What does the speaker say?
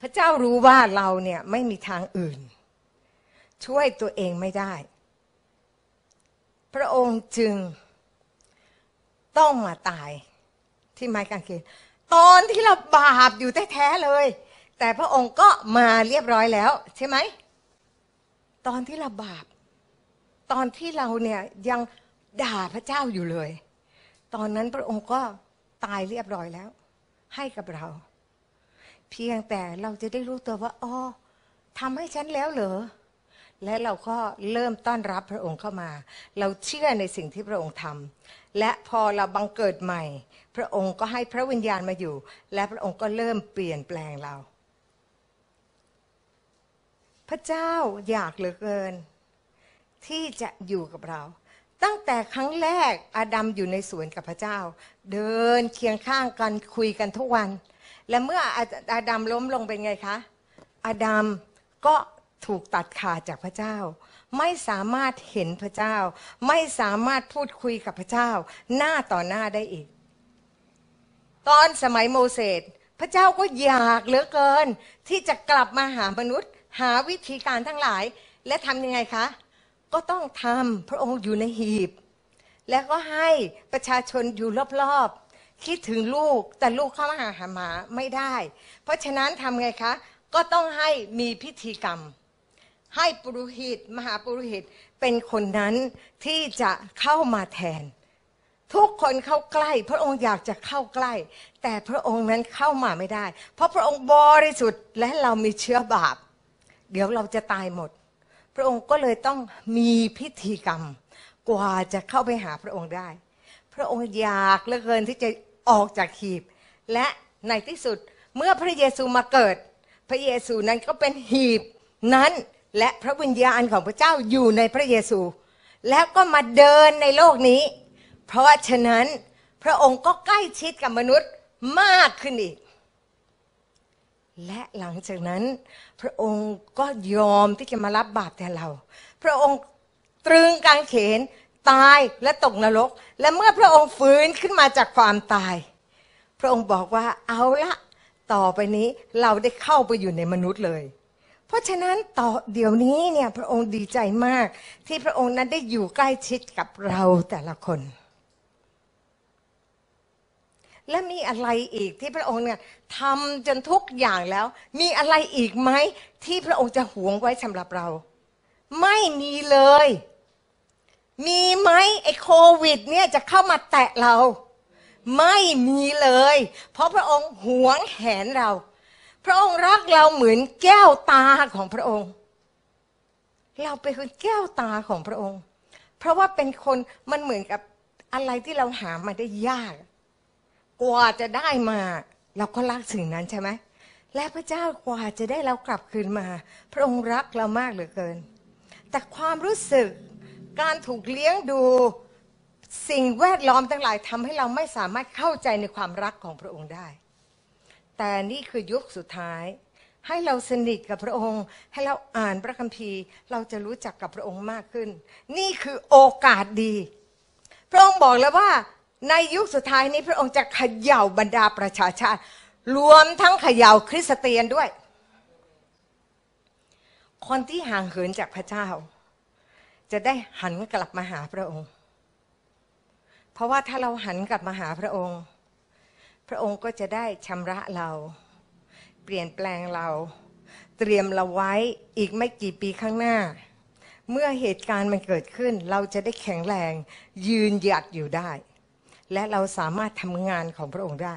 พระเจ้ารู้ว่าเราเนี่ยไม่มีทางอื่น ช่วยตัวเองไม่ได้ พระองค์จึงต้องมาตายที่ไม้กางเขนตอนที่เราบาปอยู่แท้ๆเลย แต่พระองค์ก็มาเรียบร้อยแล้ว ใช่ไหมตอนที่เราบาปตอนที่เราเนี่ยยังด่าพระเจ้าอยู่เลย ตอนนั้นพระองค์ก็ตายเรียบร้อยแล้วให้กับเราเพียงแต่เราจะได้รู้ตัวว่าอ๋อทำให้ฉันแล้วเหรอ และเราก็เริ่มต้อนรับพระองค์เข้ามา เราเชื่อในสิ่งที่พระองค์ทำ และพอเราบังเกิดใหม่ พระองค์ก็ให้พระวิญญาณมาอยู่ และพระองค์ก็เริ่มเปลี่ยนแปลงเรา พระเจ้าอยากเหลือเกิน ที่จะอยู่กับเรา ตั้งแต่ครั้งแรกอาดัมอยู่ในสวนกับพระเจ้า เดินเคียงข้างกันคุยกันทุกวันและเมื่ออาดัมล้มลงเป็นไงคะอาดัมก็ถูกตัดขาดจากพระเจ้า ไม่สามารถเห็นพระเจ้า ไม่สามารถพูดคุยกับพระเจ้าหน้าต่อหน้าได้อีก ตอนสมัยโมเสสพระเจ้าก็อยากเหลือเกิน ที่จะกลับมาหามนุษย์ หาวิธีการทั้งหลายและทำยังไงคะ ก็ต้องทำพระองค์อยู่ในหีบ และก็ให้ประชาชนอยู่รอบๆคิดถึงลูกแต่ลูกเข้ามาหาหมาไม่ได้ เพราะฉะนั้นทำไงคะ ก็ต้องให้มีพิธีกรรม ให้ปุโรหิตมหาปุโรหิตเป็นคนนั้นที่จะเข้ามาแทน ทุกคนเข้าใกล้ พระองค์อยากจะเข้าใกล้ แต่พระองค์นั้นเข้ามาไม่ได้ เพราะพระองค์บริสุทธิ์และเรามีเชื้อบาป เดี๋ยวเราจะตายหมด พระองค์ก็เลยต้องมีพิธีกรรม กว่าจะเข้าไปหาพระองค์ได้ พระองค์อยากเหลือเกินที่จะออกจากหีบและในที่สุดเมื่อพระเยซูมาเกิดพระเยซูนั้นก็เป็นหีบนั้นและพระวิญญาณของพระเจ้าอยู่ในพระเยซู แล้วก็มาเดินในโลกนี้ เพราะฉะนั้นพระองค์ก็ใกล้ชิดกับมนุษย์มากขึ้นอีกและหลังจากนั้นพระองค์ก็ยอมที่จะมารับบาปแทนเรา พระองค์ตรึงกางเขนตายและตกนรก และเมื่อพระองค์ฟื้นขึ้นมาจากความตาย พระองค์บอกว่าเอาละต่อไปนี้เราได้เข้าไปอยู่ในมนุษย์เลย เพราะฉะนั้นต่อเดี๋ยวนี้เนี่ยพระองค์ดีใจมากที่พระองค์นั้นได้อยู่ใกล้ชิดกับเราแต่ละคน และมีอะไรอีกที่พระองค์เนี่ยทำจนทุกอย่างแล้ว มีอะไรอีกไหมที่พระองค์จะหวงไว้สำหรับเรา ไม่มีเลยมีไหมไอ้โควิดเนี่ยจะเข้ามาแตะเรา ไม่มีเลย เพราะพระองค์หวงแหนเรา พระองค์รักเราเหมือนแก้วตาของพระองค์ เราเป็นคนแก้วตาของพระองค์ เพราะว่าเป็นคนมันเหมือนกับอะไรที่เราหามาได้ยากกว่าจะได้มา เราก็รักสิ่งนั้นใช่ไหม และพระเจ้ากว่าจะได้เรากลับคืนมา พระองค์รักเรามากเหลือเกิน แต่ความรู้สึกการถูกเลี้ยงดูสิ่งแวดล้อมทั้งหลายทำให้เราไม่สามารถเข้าใจในความรักของพระองค์ได้ แต่นี่คือยุคสุดท้ายให้เราสนิทกับพระองค์ให้เราอ่านพระคัมภีร์ เราจะรู้จักกับพระองค์มากขึ้น นี่คือโอกาสดี พระองค์บอกแล้วว่าในยุคสุดท้ายนี้พระองค์จะขย่าบรรดาประชาชาติรวมทั้งขย่าคริสเตียนด้วย คนที่ห่างเหินจากพระเจ้าจะได้หันกลับมาหาพระองค์ เพราะว่าถ้าเราหันกลับมาหาพระองค์ พระองค์ก็จะได้ชำระเรา เปลี่ยนแปลงเรา เตรียมเราไว้อีกไม่กี่ปีข้างหน้า เมื่อเหตุการณ์มันเกิดขึ้น เราจะได้แข็งแรง ยืนหยัดอยู่ได้ และเราสามารถทำงานของพระองค์ได้